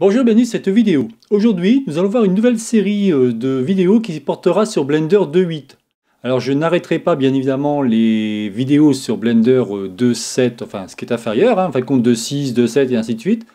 Bonjour, bienvenue dans cette vidéo. Aujourd'hui, nous allons voir une nouvelle série euh, de vidéos qui portera sur Blender 2.8. Alors, je n'arrêterai pas, bien évidemment, les vidéos sur Blender 2.7, euh, enfin, ce qui est inférieur, hein, enfin, compte 2.6, 2.7 et ainsi de suite.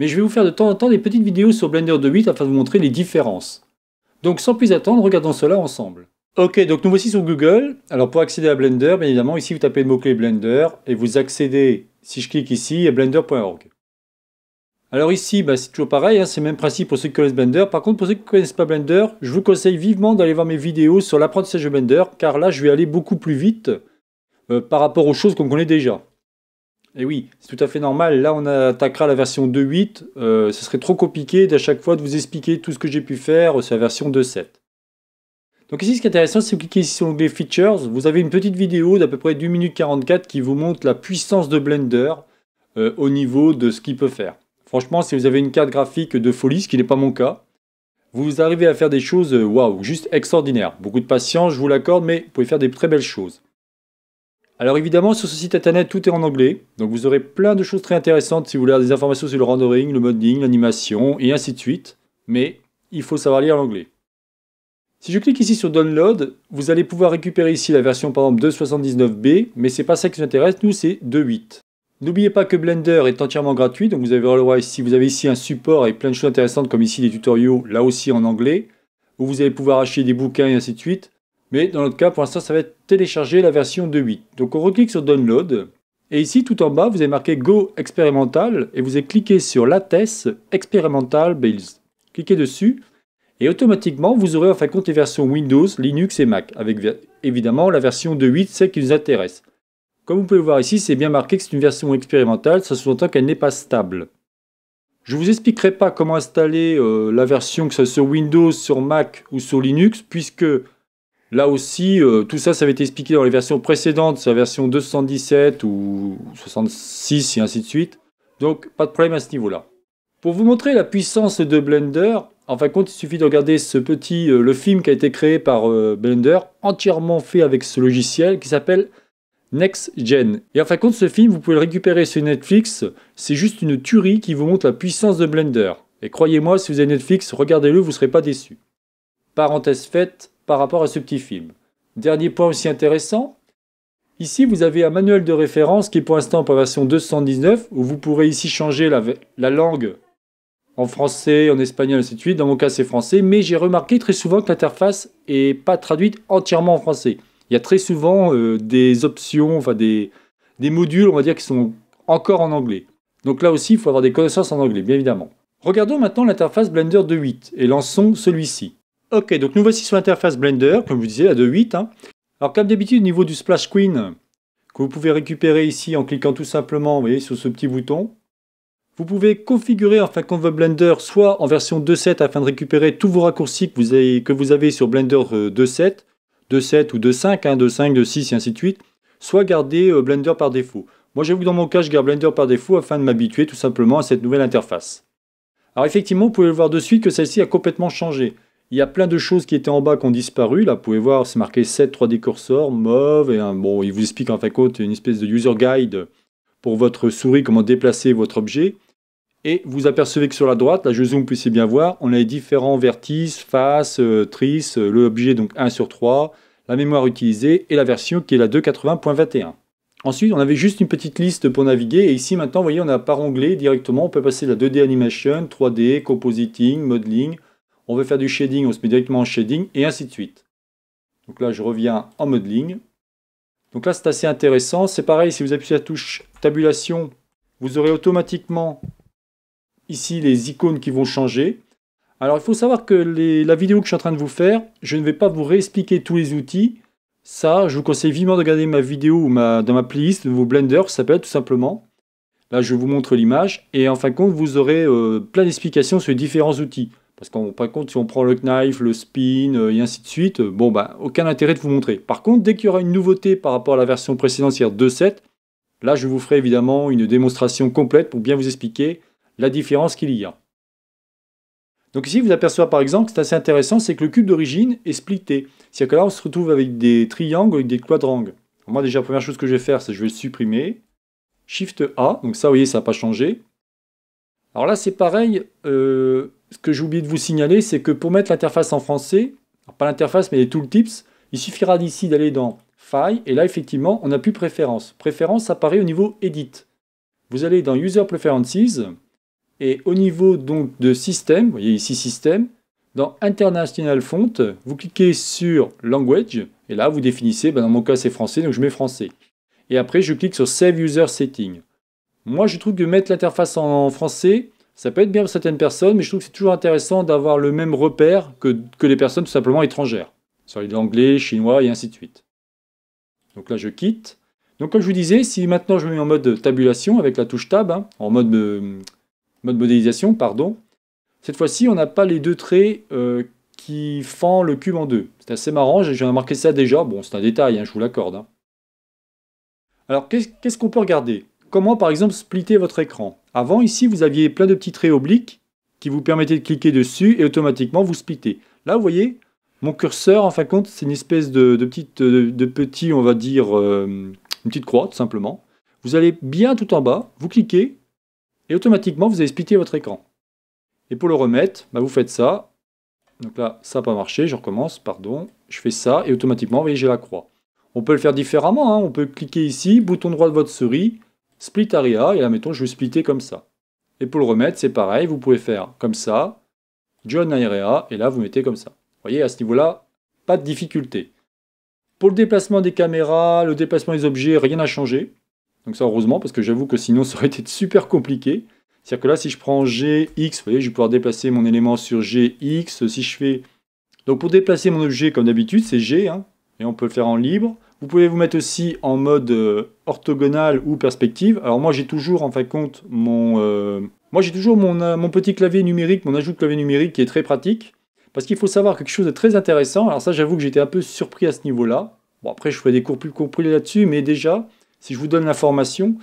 Mais je vais vous faire de temps en temps des petites vidéos sur Blender 2.8 afin de vous montrer les différences. Donc, sans plus attendre, regardons cela ensemble. Ok, donc nous voici sur Google. Alors, pour accéder à Blender, bien évidemment, ici, vous tapez le mot-clé Blender et vous accédez, si je clique ici, à blender.org. Alors ici, bah, c'est toujours pareil, hein, c'est le même principe pour ceux qui connaissent Blender. Par contre, pour ceux qui ne connaissent pas Blender, je vous conseille vivement d'aller voir mes vidéos sur l'apprentissage de Blender, car là, je vais aller beaucoup plus vite euh, par rapport aux choses qu'on connaît déjà. Et oui, c'est tout à fait normal, là on attaquera la version 2.8, euh, ce serait trop compliqué d'à chaque fois de vous expliquer tout ce que j'ai pu faire sur la version 2.7. Donc ici, ce qui est intéressant, c'est que vous cliquez ici sur l'onglet Features, vous avez une petite vidéo d'à peu près 2 minutes 44 qui vous montre la puissance de Blender euh, au niveau de ce qu'il peut faire. Franchement, si vous avez une carte graphique de folie, ce qui n'est pas mon cas, vous arrivez à faire des choses, euh, waouh, juste extraordinaires. Beaucoup de patience, je vous l'accorde, mais vous pouvez faire des très belles choses. Alors évidemment, sur ce site internet, tout est en anglais, donc vous aurez plein de choses très intéressantes si vous voulez avoir des informations sur le rendering, le modding, l'animation, et ainsi de suite, mais il faut savoir lire l'anglais. Si je clique ici sur Download, vous allez pouvoir récupérer ici la version par exemple 2.79b, mais c'est pas ça qui nous intéresse, nous c'est 2.8. N'oubliez pas que Blender est entièrement gratuit, donc vous avez ici, vous avez ici un support et plein de choses intéressantes comme ici des tutoriels, là aussi en anglais, où vous allez pouvoir acheter des bouquins et ainsi de suite. Mais dans notre cas, pour l'instant, ça va être télécharger la version 2.8. Donc on reclique sur Download, et ici tout en bas, vous avez marqué Go Expérimental, et vous avez cliqué sur Lattes Expérimental Builds. Cliquez dessus, et automatiquement, vous aurez en fin de compte les versions Windows, Linux et Mac, avec évidemment la version 2.8, celle qui nous intéresse. Comme vous pouvez le voir ici, c'est bien marqué que c'est une version expérimentale, ça sous-entend qu'elle n'est pas stable. Je ne vous expliquerai pas comment installer euh, la version, que ce soit sur Windows, sur Mac ou sur Linux, puisque là aussi, euh, tout ça, ça avait été expliqué dans les versions précédentes, sur la version 217 ou 66 et ainsi de suite. Donc, pas de problème à ce niveau-là. Pour vous montrer la puissance de Blender, en fin de compte, il suffit de regarder ce petit, euh, le film qui a été créé par Blender, entièrement fait avec ce logiciel qui s'appelle Next Gen. Et en fin de compte, ce film, vous pouvez le récupérer sur Netflix. C'est juste une tuerie qui vous montre la puissance de Blender. Et croyez-moi, si vous avez Netflix, regardez-le, vous ne serez pas déçu. Parenthèse faite par rapport à ce petit film. Dernier point aussi intéressant. Ici, vous avez un manuel de référence qui est pour l'instant en version 219, où vous pourrez ici changer la, langue en français, en espagnol, etc Dans mon cas, c'est français, mais j'ai remarqué très souvent que l'interface n'est pas traduite entièrement en français il y a très souvent euh, des options, enfin des, des modules, on va dire, qui sont encore en anglais. Donc là aussi, il faut avoir des connaissances en anglais, bien évidemment. Regardons maintenant l'interface Blender 2.8 et lançons celui-ci. Ok, donc nous voici sur l'interface Blender, comme je vous disais, la 2.8. Hein. Alors comme d'habitude, au niveau du Splash Queen, que vous pouvez récupérer ici en cliquant tout simplement, sur ce petit bouton, vous pouvez configurer enfin qu'on veut Blender soit en version 2.7 afin de récupérer tous vos raccourcis que vous avez, que vous avez sur Blender 2.7, euh, 7 ou 2.5, hein, 2.5, 6 et ainsi de suite, soit garder euh, Blender par défaut. Moi j'avoue que dans mon cas je garde Blender par défaut afin de m'habituer tout simplement à cette nouvelle interface. Alors effectivement vous pouvez le voir de suite que celle-ci a complètement changé. Il y a plein de choses qui étaient en bas qui ont disparu. Là vous pouvez voir c'est marqué 7 3D cursor, mauve, et un, bon il vous explique en fin de compte une espèce de user guide pour votre souris comment déplacer votre objet. Et vous apercevez que sur la droite, là je zoome, vous puissiez bien voir, on a les différents vertices, faces, euh, euh, le objet donc 1 sur 3, la mémoire utilisée et la version qui est la 280.21. Ensuite, on avait juste une petite liste pour naviguer et ici maintenant, vous voyez, on a par onglet directement, on peut passer de la 2D animation, 3D, compositing, modeling, on veut faire du shading, on se met directement en shading et ainsi de suite. Donc là, je reviens en modeling. Donc là, c'est assez intéressant. C'est pareil, si vous appuyez sur la touche tabulation, vous aurez automatiquement ici les icônes qui vont changer. Alors il faut savoir que la vidéo que je suis en train de vous faire, je ne vais pas vous réexpliquer tous les outils. Ça, je vous conseille vivement de regarder ma vidéo dans ma playlist de vos Blender, ça s'appelle tout simplement. Là, je vous montre l'image. Et en fin de compte, vous aurez euh, plein d'explications sur les différents outils. Parce qu'en fin de compte, si on prend le knife, le spin euh, et ainsi de suite, euh, bon, bah, aucun intérêt de vous montrer. Par contre, dès qu'il y aura une nouveauté par rapport à la version précédente, c'est-à-dire 2.7, là, je vous ferai évidemment une démonstration complète pour bien vous expliquer la différence qu'il y a. Donc ici, vous apercevez par exemple c'est assez intéressant, c'est que le cube d'origine est splitté. C'est-à-dire que là, on se retrouve avec des triangles, ou des quadrangles. moi, déjà, la première chose que je vais faire, c'est que je vais le supprimer. Shift A, donc ça, vous voyez, ça n'a pas changé. Alors là, c'est pareil, euh, ce que j'ai oublié de vous signaler, c'est que pour mettre l'interface en français, pas l'interface, mais les tooltips, il suffira d'ici d'aller dans File, et là, effectivement, on n'a plus Préférences. Préférence apparaît au niveau Edit. Vous allez dans User Preferences, et au niveau donc de système, vous voyez ici système, dans International Font, vous cliquez sur Language, et là vous définissez, ben, dans mon cas c'est français, donc je mets français. Et après je clique sur Save User Setting. Moi je trouve que mettre l'interface en français, ça peut être bien pour certaines personnes, mais je trouve que c'est toujours intéressant d'avoir le même repère que, que les personnes tout simplement étrangères. Sur anglais, chinois et ainsi de suite. Donc là je quitte. Donc comme je vous disais, si maintenant je me mets en mode tabulation avec la touche tab, hein, en mode euh, mode modélisation, pardon, cette fois-ci, on n'a pas les deux traits euh, qui fend le cube en deux. C'est assez marrant, j'ai remarqué ça déjà. Bon, c'est un détail, hein, je vous l'accorde. Hein. Alors, qu'est-ce qu'on peut regarder Comment, par exemple, splitter votre écran Avant, ici, vous aviez plein de petits traits obliques qui vous permettaient de cliquer dessus et automatiquement vous splitter. Là, vous voyez, mon curseur, en fin de compte, c'est une espèce de, petite, petit, on va dire, euh, une petite croix, tout simplement. Vous allez bien tout en bas, vous cliquez, et automatiquement vous avez splitté votre écran. Et pour le remettre, bah, vous faites ça. Donc là, ça n'a pas marché, je recommence, pardon. Je fais ça et automatiquement, vous voyez, j'ai la croix. On peut le faire différemment, hein. on peut cliquer ici, bouton droit de votre souris, split area, et là, mettons, je vais splitter comme ça. Et pour le remettre, c'est pareil, vous pouvez faire comme ça, join area, et là, vous mettez comme ça. Vous voyez, à ce niveau-là, pas de difficulté. Pour le déplacement des caméras, le déplacement des objets, rien n'a changé. Donc ça, heureusement, parce que j'avoue que sinon, ça aurait été super compliqué. C'est-à-dire que là, si je prends G, X, vous voyez, je vais pouvoir déplacer mon élément sur gx. Si je fais... Donc pour déplacer mon objet, comme d'habitude, c'est g, hein, et on peut le faire en libre. Vous pouvez vous mettre aussi en mode euh, orthogonal ou perspective. Alors moi, j'ai toujours, en fin de compte, mon... Euh, moi, j'ai toujours euh, mon, petit clavier numérique, mon ajout de clavier numérique qui est très pratique. Parce qu'il faut savoir quelque chose de très intéressant. Alors ça, j'avoue que j'étais un peu surpris à ce niveau-là. Bon, après, je ferai des cours plus compris là-dessus, mais déjà, si je vous donne l'information,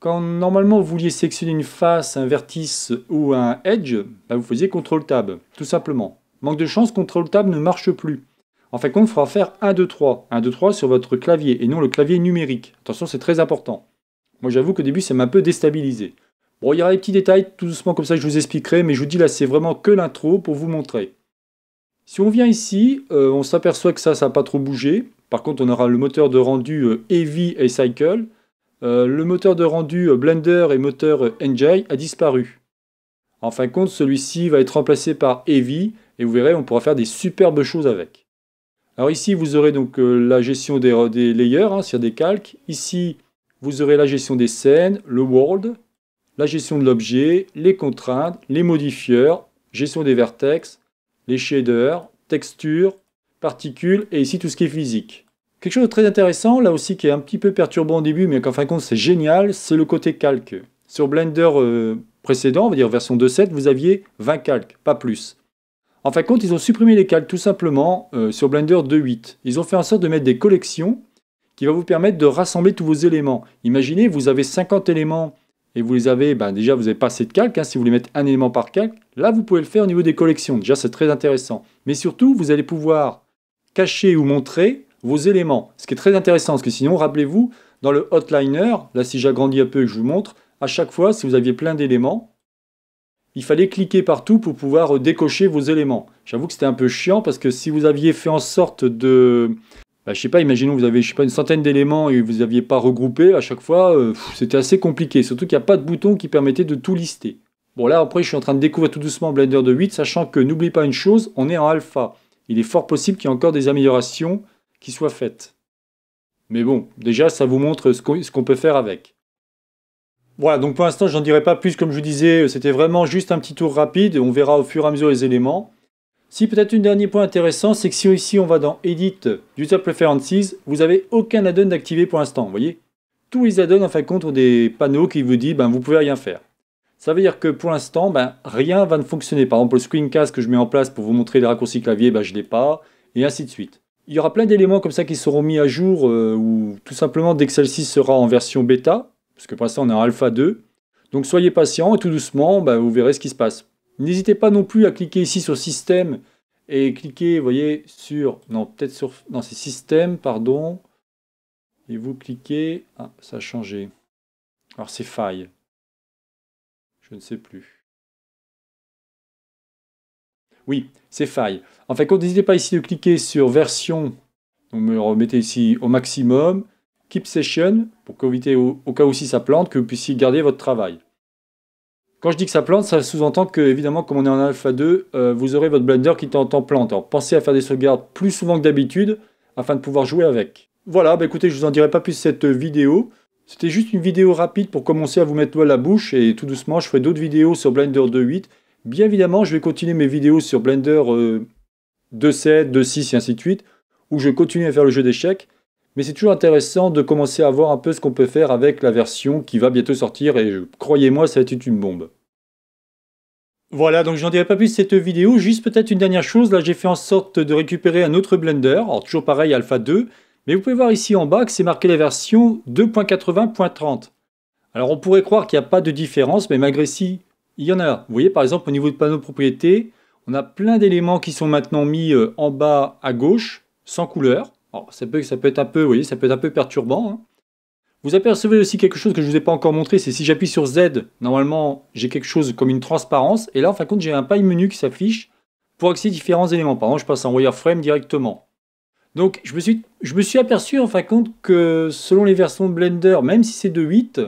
quand normalement vous vouliez sélectionner une face, un vertice ou un edge, bah, vous faisiez CTRL Tab, tout simplement. Manque de chance, CTRL Tab ne marche plus. En fait, on fera faire 1, 2, 3. 1, 2, 3 sur votre clavier et non le clavier numérique. Attention, c'est très important. Moi, j'avoue qu'au début, ça m'a un peu déstabilisé. Bon, il y aura des petits détails tout doucement comme ça que je vous expliquerai, mais je vous dis là, c'est vraiment que l'intro pour vous montrer. Si on vient ici, euh, on s'aperçoit que ça, ça n'a pas trop bougé. Par contre, on aura le moteur de rendu euh, Heavy et Cycle. Euh, le moteur de rendu euh, Blender et moteur NJ a disparu. En fin de compte, celui-ci va être remplacé par Heavy et vous verrez, on pourra faire des superbes choses avec. Alors ici, vous aurez donc la gestion des, des layers, hein, sur des calques. Ici, vous aurez la gestion des scènes, le world, la gestion de l'objet, les contraintes, les modifieurs, gestion des vertex, les shaders, textures, particules et ici tout ce qui est physique. Quelque chose de très intéressant, là aussi qui est un petit peu perturbant au début, mais qu'en fin de compte c'est génial, c'est le côté calque. Sur Blender euh, précédent, on va dire version 2.7, vous aviez 20 calques, pas plus. En fin de compte, ils ont supprimé les calques tout simplement euh, sur Blender 2.8. Ils ont fait en sorte de mettre des collections qui va vous permettre de rassembler tous vos éléments. Imaginez, vous avez 50 éléments et vous les avez, ben déjà vous n'avez pas assez de calques, hein, si vous voulez mettre un élément par calque, là vous pouvez le faire au niveau des collections, déjà c'est très intéressant. Mais surtout, vous allez pouvoir cacher ou montrer vos éléments. Ce qui est très intéressant, parce que sinon, rappelez-vous, dans le hotliner, là si j'agrandis un peu et que je vous montre, à chaque fois, si vous aviez plein d'éléments, il fallait cliquer partout pour pouvoir décocher vos éléments. J'avoue que c'était un peu chiant parce que si vous aviez fait en sorte de... Bah, je sais pas, imaginons vous avez pas, une centaine d'éléments et vous n'aviez pas regroupé, à chaque fois, euh, c'était assez compliqué. Surtout qu'il n'y a pas de bouton qui permettait de tout lister. Bon là, après, je suis en train de découvrir tout doucement Blender de 8, sachant que, n'oublie pas une chose, on est en alpha il est fort possible qu'il y ait encore des améliorations qui soient faites. Mais bon, déjà, ça vous montre ce qu'on peut faire avec. Voilà, donc pour l'instant, je n'en dirai pas plus. Comme je vous disais, c'était vraiment juste un petit tour rapide. On verra au fur et à mesure les éléments. Si peut-être un dernier point intéressant, c'est que si ici on va dans Edit, User Preferences, vous n'avez aucun add-on d'activé pour l'instant, vous voyez Tous les add-ons en fin de compte ont des panneaux qui vous disent ben, vous pouvez rien faire. Ça veut dire que pour l'instant, ben, rien va ne fonctionner. Par exemple, le screencast que je mets en place pour vous montrer les raccourcis clavier, ben, je ne l'ai pas, et ainsi de suite. Il y aura plein d'éléments comme ça qui seront mis à jour, euh, ou tout simplement dès que celle-ci sera en version bêta, parce que pour l'instant on est en alpha 2. Donc soyez patient et tout doucement, ben, vous verrez ce qui se passe. N'hésitez pas non plus à cliquer ici sur système et cliquer, vous voyez, sur, non, peut-être sur, non, c'est système, pardon. Et vous cliquez, ah, ça a changé. Alors c'est faille. Je ne sais plus. Oui, c'est faille. En fait, n'hésitez pas ici de cliquer sur version. Vous me remettez ici au maximum. Keep session pour éviter au, cas où si ça plante que vous puissiez garder votre travail. Quand je dis que ça plante, ça sous-entend que, évidemment, comme on est en alpha 2, euh, vous aurez votre blender qui est en temps plante. Alors pensez à faire des sauvegardes plus souvent que d'habitude afin de pouvoir jouer avec. Voilà, bah, écoutez, je vous en dirai pas plus cette vidéo. C'était juste une vidéo rapide pour commencer à vous mettre l'eau à la bouche et tout doucement je ferai d'autres vidéos sur Blender 2.8. Bien évidemment je vais continuer mes vidéos sur Blender 2.7, euh, 2.6 et ainsi de suite où je continue à faire le jeu d'échecs. Mais c'est toujours intéressant de commencer à voir un peu ce qu'on peut faire avec la version qui va bientôt sortir et croyez-moi ça va être une bombe. Voilà, donc j'en dirai pas plus cette vidéo, juste peut-être une dernière chose, là j'ai fait en sorte de récupérer un autre Blender, alors toujours pareil Alpha 2, mais vous pouvez voir ici en bas que c'est marqué la version 2.80.30. Alors on pourrait croire qu'il n'y a pas de différence, mais malgré si, il y en a. Vous voyez par exemple au niveau de panneau de propriété, on a plein d'éléments qui sont maintenant mis euh, en bas à gauche, sans couleur. Alors ça peut, être un peu, ça peut être un peu perturbant. Hein. Vous apercevez aussi quelque chose que je ne vous ai pas encore montré, c'est si j'appuie sur Z, normalement j'ai quelque chose comme une transparence, et là en fin de compte j'ai un paille menu qui s'affiche pour accéder à différents éléments. Par exemple, je passe en wireframe directement. Donc je me suis, aperçu en fin de compte que selon les versions Blender, même si c'est de 8,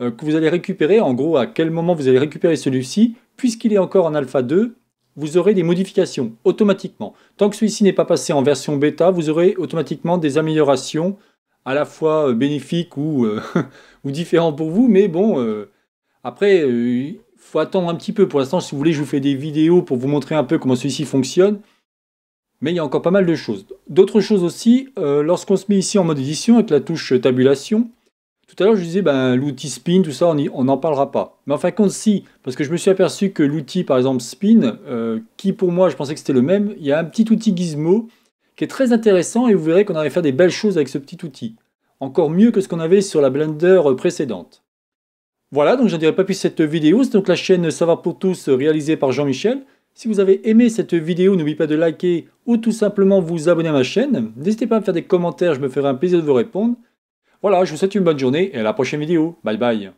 euh, que vous allez récupérer, en gros à quel moment vous allez récupérer celui-ci, puisqu'il est encore en alpha 2, vous aurez des modifications automatiquement. Tant que celui-ci n'est pas passé en version bêta, vous aurez automatiquement des améliorations à la fois euh, bénéfiques ou, euh, ou différentes pour vous, mais bon, après, il faut attendre un petit peu. Pour l'instant, si vous voulez, je vous fais des vidéos pour vous montrer un peu comment celui-ci fonctionne. Mais il y a encore pas mal de choses. D'autres choses aussi, euh, lorsqu'on se met ici en mode édition avec la touche tabulation, tout à l'heure je disais ben, l'outil spin, tout ça, on n'en parlera pas. Mais en fin de compte, si, parce que je me suis aperçu que l'outil par exemple spin, euh, qui pour moi je pensais que c'était le même, il y a un petit outil gizmo qui est très intéressant et vous verrez qu'on arrive à faire des belles choses avec ce petit outil. Encore mieux que ce qu'on avait sur la Blender précédente. Voilà, donc je n'en dirai pas plus cette vidéo. C'est donc la chaîne Savoir pour tous réalisée par Jean-Michel. Si vous avez aimé cette vidéo, n'oubliez pas de liker ou tout simplement vous abonner à ma chaîne. N'hésitez pas à me faire des commentaires, je me ferai un plaisir de vous répondre. Voilà, je vous souhaite une bonne journée et à la prochaine vidéo. Bye bye